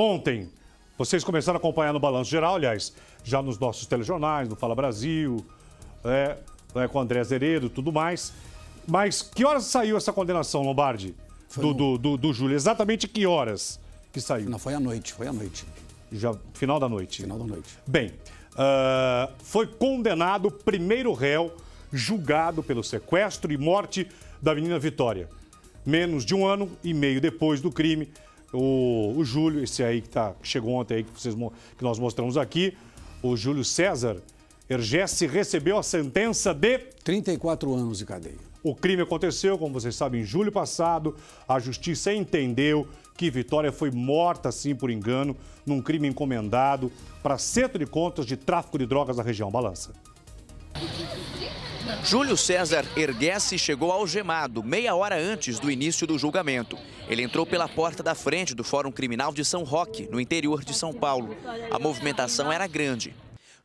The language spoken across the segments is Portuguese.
Ontem, vocês começaram a acompanhar no Balanço Geral, aliás, já nos nossos telejornais, no Fala Brasil, é, é, com André Zeredo e tudo mais. Mas que horas saiu essa condenação, Lombardi? Do, do, do, do, Júlio? Exatamente que horas que saiu? Não, foi à noite, foi à noite. Já, final da noite? Final da noite. Bem, uh, foi condenado o primeiro réu julgado pelo sequestro e morte da menina Vitória. Menos de um ano e meio depois do crime, o, o Júlio, esse aí que, tá, que chegou ontem, aí, que, vocês, que nós mostramos aqui, o Júlio César Ergesse recebeu a sentença de... 34 anos de cadeia. O crime aconteceu, como vocês sabem, em julho passado. A justiça entendeu que Vitória foi morta, sim, por engano, num crime encomendado para centro de contas de tráfico de drogas da região. Balança. Júlio César Erguesse chegou algemado meia hora antes do início do julgamento. Ele entrou pela porta da frente do Fórum Criminal de São Roque, no interior de São Paulo. A movimentação era grande.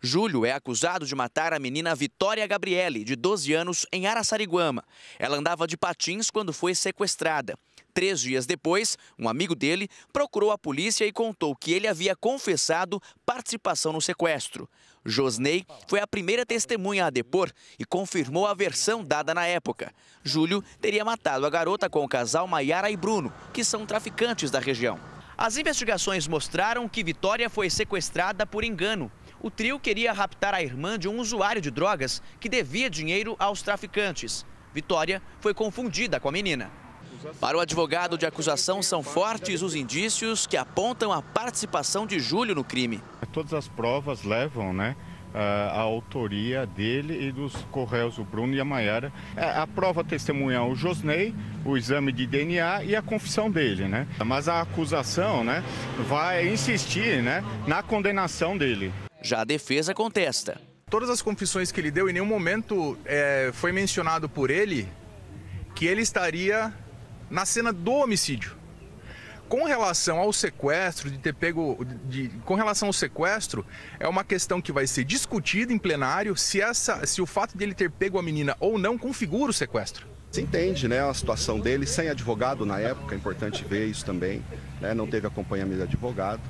Júlio é acusado de matar a menina Vitória Gabriele, de 12 anos, em Araçariguama. Ela andava de patins quando foi sequestrada. Três dias depois, um amigo dele procurou a polícia e contou que ele havia confessado participação no sequestro. Josney foi a primeira testemunha a depor e confirmou a versão dada na época. Júlio teria matado a garota com o casal Maiara e Bruno, que são traficantes da região. As investigações mostraram que Vitória foi sequestrada por engano. O trio queria raptar a irmã de um usuário de drogas que devia dinheiro aos traficantes. Vitória foi confundida com a menina. Para o advogado de acusação, são fortes os indícios que apontam a participação de Júlio no crime. Todas as provas levam, né? a autoria dele e dos Correios, o Bruno e a Maiara. É, a prova testemunhal, o Josnei, o exame de DNA e a confissão dele, né? Mas a acusação, né, vai insistir, né, na condenação dele. Já a defesa contesta. Todas as confissões que ele deu, em nenhum momento é, foi mencionado por ele que ele estaria na cena do homicídio. Com relação ao sequestro, de ter pego. De, com relação ao sequestro, é uma questão que vai ser discutida em plenário se, essa, se o fato dele ter pego a menina ou não configura o sequestro. Se entende né, a situação dele sem advogado na época, é importante ver isso também. Né, não teve acompanhamento de advogado.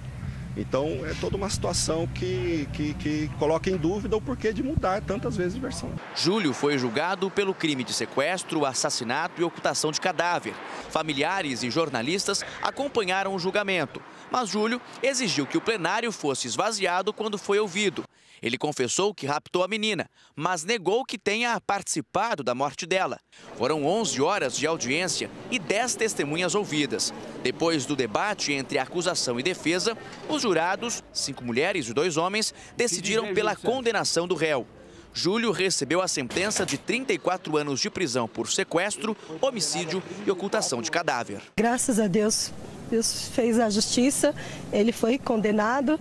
Então é toda uma situação que, que, que, coloca em dúvida o porquê de mudar tantas vezes de versão. Júlio foi julgado pelo crime de sequestro, assassinato e ocultação de cadáver. Familiares e jornalistas acompanharam o julgamento, mas Júlio exigiu que o plenário fosse esvaziado quando foi ouvido. Ele confessou que raptou a menina, mas negou que tenha participado da morte dela. Foram 11 horas de audiência e 10 testemunhas ouvidas. Depois do debate entre acusação e defesa, os jurados, cinco mulheres e dois homens, decidiram pela é condenação do réu. Júlio recebeu a sentença de 34 anos de prisão por sequestro, homicídio e ocultação de cadáver. Graças a Deus, Deus fez a justiça, ele foi condenado.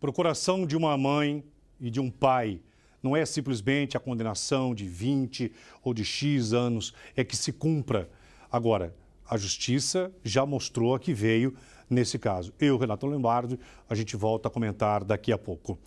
Procuração de uma mãe e de um pai não é simplesmente a condenação de 20 ou de X anos, é que se cumpra. Agora, a justiça já mostrou a que veio nesse caso. Eu, Renato Lombardi, a gente volta a comentar daqui a pouco.